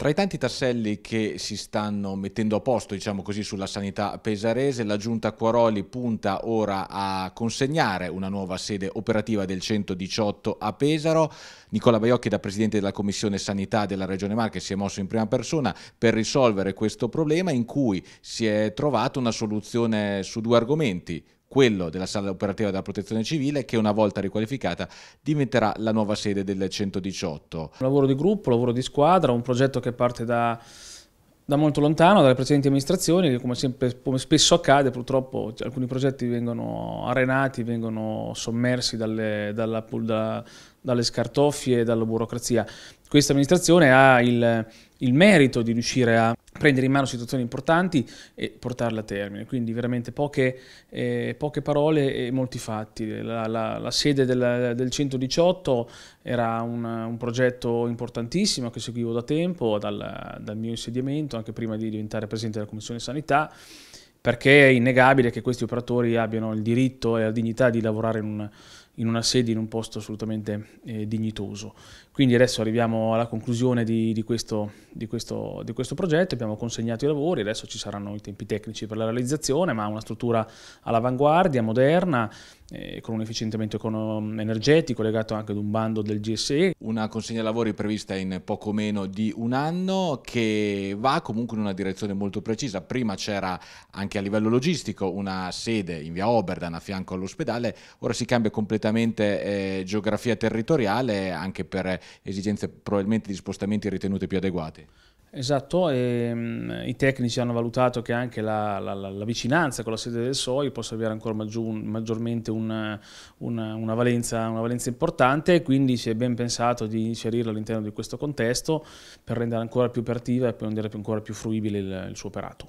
Tra i tanti tasselli che si stanno mettendo a posto, diciamo così, sulla sanità pesarese, la giunta Quaroli punta ora a consegnare una nuova sede operativa del 118 a Pesaro. Nicola Baiocchi, da presidente della Commissione Sanità della Regione Marche, si è mosso in prima persona per risolvere questo problema in cui si è trovata una soluzione su due argomenti quello della sala operativa della protezione civile che una volta riqualificata diventerà la nuova sede del 118. Un lavoro di gruppo, un lavoro di squadra, un progetto che parte da, da molto lontano, dalle precedenti amministrazioni, come, sempre, come, spesso accade purtroppo cioè, alcuni progetti vengono arenati, vengono sommersi dalle, dalla, da, dalle scartoffie e dalla burocrazia. Questa amministrazione ha il, il merito di riuscire a prendere in mano situazioni importanti e portarle a termine. Quindi veramente poche, eh, poche parole e molti fatti. La, la, la sede del, del, 118 era un, un, progetto importantissimo che seguivo da tempo, dal, dal mio insediamento, anche prima di diventare presidente della Commissione Sanità perché è innegabile che questi operatori abbiano il diritto e la dignità di lavorare in, un, in una sede, in un posto assolutamente eh, dignitoso. Quindi adesso arriviamo alla conclusione di, di, questo, di, questo, di, questo, progetto, abbiamo consegnato i lavori, adesso ci saranno i tempi tecnici per la realizzazione, ma una struttura all'avanguardia, moderna, eh, con un efficientamento energetico legato anche ad un bando del GSE. Una consegna lavori prevista in poco meno di un anno che va comunque in una direzione molto precisa. Prima c'era anche a livello logistico una sede in via Oberdan a fianco all'ospedale, ora si cambia completamente eh, geografia territoriale anche per esigenze probabilmente di spostamenti ritenute più adeguate. Esatto, e, ehm, mh, i tecnici hanno valutato che anche la, la, la, vicinanza con la sede del SOI possa avere ancora maggior, maggiormente una, una, una, valenza, una, valenza, importante e quindi si è ben pensato di inserirlo all'interno di questo contesto per rendere ancora più operativa e per rendere ancora più fruibile il, il suo operato.